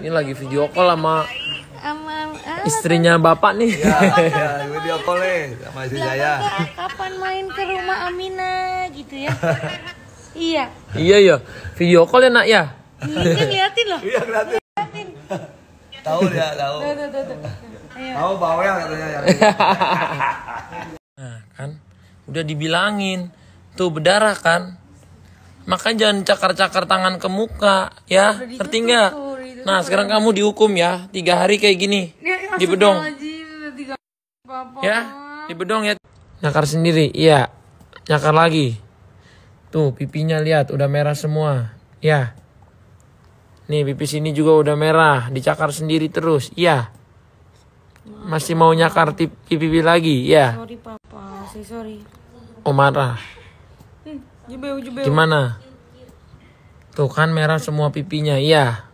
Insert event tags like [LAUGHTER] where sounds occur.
Ini lagi video call sama sama ah, istrinya bapak nih. Iya, ya, video call sama istri saya. Ah, kapan main ke rumah Amina gitu ya? iya. Iya ya, video call ya nak ya. Iya ngeliatin loh. Iya ngeliatin. Tahu dia, tahu. Tahu bawel katanya ya. [LAUGHS] Nah kan, udah dibilangin tuh berdarah kan. Makanya jangan cakar-cakar tangan ke muka ya, ngerti Nah sekarang kamu dihukum ya tiga hari kayak gini ya, di bedong. Ya di bedong ya. Nyakar sendiri, iya. Nyakar lagi. Tuh pipinya lihat udah merah semua. Ya. Nih pipi sini juga udah merah, dicakar sendiri terus. Iya. Masih mau nyakar pipi, pipi lagi, Iya. Sorry papa, sorry. Oh marah. Gimana? Tuh kan merah semua pipinya, iya.